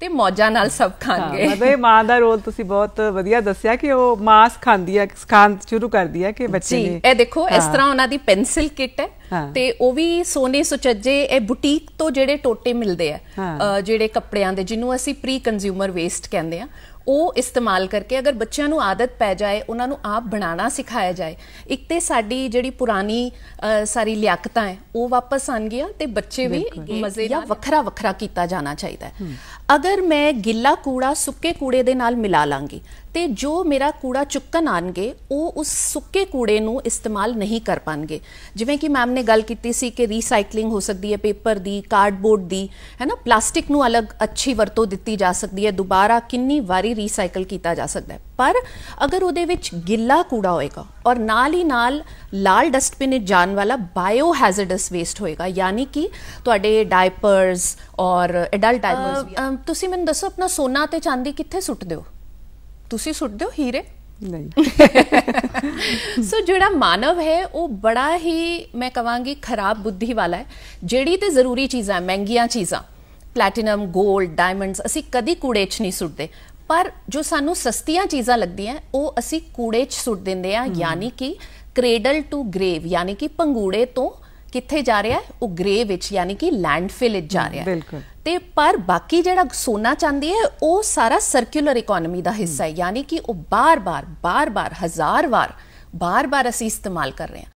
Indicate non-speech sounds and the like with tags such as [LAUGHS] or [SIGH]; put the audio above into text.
ਤੇ ਮੌਜਾਂ ਨਾਲ ਸਭ ਖਾਂਗੇ ਮਤਲਬ ਇਹ ਮਾਂ ਦਾ ਰੋਲ ਤੁਸੀਂ ਬਹੁਤ ਵਧੀਆ ਦੱਸਿਆ ਕਿ ਉਹ ਮਾਸ ਖਾਂਦੀ ਆ ਖਾਣ ਸ਼ੁਰੂ ਕਰਦੀ ਆ ਕਿ ਬੱਚੇ ਨੇ ਜੀ ਇਹ ਦੇਖੋ ਇਸ ਤਰ੍ਹਾਂ ਉਹਨਾਂ ਦੀ ਪੈਨਸਲ ਕਿਟ ਹੈ ਤੇ ਉਹ ਵੀ ਸੋਨੇ ਸੁਚੱਜੇ ਇਹ ਬੁਟੀਕ ਤੋਂ ਜਿਹੜੇ ਟੋਟੇ ਮਿਲਦੇ ਆ ਜਿਹੜੇ ਕੱਪੜਿਆਂ ਦੇ ਜਿਹਨੂੰ ਅਸੀਂ ਪ੍ਰੀ ਕੰਜ਼ਿਊਮਰ ਵੇਸਟ ਕਹਿੰਦੇ ਆ ਉਹ ਇਸਤੇਮਾਲ ਕਰਕੇ ਅਗਰ ਬੱਚਿਆਂ ਨੂੰ ਆਦਤ ਪੈ ਜਾਏ ਉਹਨਾਂ ਨੂੰ ਆਪ ਬਣਾਉਣਾ ਸਿਖਾਇਆ ਜਾਏ ਇੱਕ ਤੇ ਸਾਡੀ ਜਿਹੜੀ ਪੁਰਾਣੀ ਸਾਰੀ ਲਿਆਕਤਾਂ ਹੈ ਉਹ ਵਾਪਸ ਆਣ ਗਿਆ ਤੇ ਬੱਚੇ ਵੀ ਮਜ਼ੇ ਨਾਲ ਵੱਖਰਾ ਵੱਖਰਾ ਕੀਤਾ ਜਾਣਾ ਚਾਹੀਦਾ ਹੈ ਅਗਰ ਮੈਂ ਗਿੱਲਾ ਕੂੜਾ ਸੁੱਕੇ ਕੂੜੇ ਦੇ ਨਾਲ ਮਿਲਾ ਲਾਂਗੀ ਤੇ ਜੋ ਮੇਰਾ ਕੂੜਾ ਚੁੱਕਣ ਆਣਗੇ ਉਹ ਉਸ ਸੁੱਕੇ ਕੂੜੇ ਨੂੰ ਇਸਤੇਮਾਲ ਨਹੀਂ ਕਰ ਪਾਣਗੇ ਜਿਵੇਂ ਕਿ ਮੈਮ ਨੇ ਗੱਲ ਕੀਤੀ ਸੀ ਕਿ ਰੀਸਾਈਕਲਿੰਗ ਹੋ ਸਕਦੀ ਹੈ ਪੇਪਰ ਦੀ ਕਾਰਡਬੋਰਡ ਦੀ ਹੈ ਨਾ ਪਲਾਸਟਿਕ ਨੂੰ ਅਲੱਗ ਅੱਛੀ ਵਰਤੋਂ ਦਿੱਤੀ ਜਾ ਸਕਦੀ ਹੈ ਦੁਬਾਰਾ ਕਿੰਨੀ ਵਾਰੀ ਰੀਸਾਈਕਲ ਕੀਤਾ ਜਾ ਸਕਦਾ ਹੈ ਪਰ ਅਗਰ ਉਹਦੇ ਵਿੱਚ ਗਿੱਲਾ ਕੂੜਾ ਹੋਏਗਾ ਔਰ ਨਾਲ ਹੀ ਨਾਲ ਲਾਲ ਡਸਟਬਿਨ ਵਿੱਚ ਜਾਣ ਵਾਲਾ ਬਾਇਓ ਹੈਜ਼ਰਡਸ ਵੇਸਟ ਹੋਏਗਾ ਯਾਨੀ ਕਿ ਤੁਹਾਡੇ ਡਾਈਪਰਸ ਔਰ ਐਡਲਟ ਡਾਈਪਰਸ ਤੁਸੀਂ ਮੈਨੂੰ ਦੱਸੋ ਆਪਣਾ ਸੋਨਾ ਤੇ ਚਾਂਦੀ ਕਿੱਥੇ ਸੁੱਟਦੇ ਹੋ ਤੁਸੀਂ ਸੁੱਟਦੇ ਹੋ ਹੀਰੇ ਨਹੀਂ ਸੋ [LAUGHS] ਜਿਹੜਾ ਮਾਨਵ ਹੈ ਉਹ ਬੜਾ ਹੀ ਮੈਂ ਕਵਾਂਗੀ ਖਰਾਬ ਬੁੱਧੀ ਵਾਲਾ ਹੈ ਜਿਹੜੀ ਤੇ ਜ਼ਰੂਰੀ ਚੀਜ਼ਾਂ ਮਹਿੰਗੀਆਂ ਚੀਜ਼ਾਂ ਪਲੈਟੀਨਮ 골ਡ ਡਾਇਮੰਡਸ ਅਸੀਂ ਕਦੀ ਕੂੜੇ 'ਚ ਨਹੀਂ ਸੁੱਟਦੇ ਪਰ ਜੋ ਸਾਨੂੰ ਸਸਤੀਆਂ ਚੀਜ਼ਾਂ ਲੱਗਦੀਆਂ ਉਹ ਅਸੀਂ ਕੂੜੇ 'ਚ ਸੁੱਟ ਦਿੰਦੇ ਆ ਯਾਨੀ ਕਿ ਕ੍ਰੇਡਲ ਟੂ ਗ੍ਰੇਵ ਯਾਨੀ ਕਿ ਪੰਗੂੜੇ ਤੋਂ ਕਿੱਥੇ ਜਾ ਰਿਹਾ ਉਹ ਗ੍ਰੇਵ ਵਿੱਚ ਯਾਨੀ ਕਿ ਲੈਂਡਫਿਲ ਵਿੱਚ ਜਾ ਰਿਹਾ ਬਿਲਕੁਲ ਤੇ ਪਰ ਬਾਕੀ ਜਿਹੜਾ ਸੋਨਾ ਚਾਹੁੰਦੀ ਹੈ ਉਹ ਸਾਰਾ ਸਰਕੂਲਰ ਇਕਨੋਮੀ ਦਾ ਹਿੱਸਾ ਹੈ ਯਾਨੀ ਕਿ ਉਹ ਬਾਰ-ਬਾਰ ਬਾਰ-ਬਾਰ ਹਜ਼ਾਰ ਵਾਰ ਬਾਰ-ਬਾਰ ਅਸੀਂ ਇਸਤੇਮਾਲ ਕਰ ਰਹੇ ਹਾਂ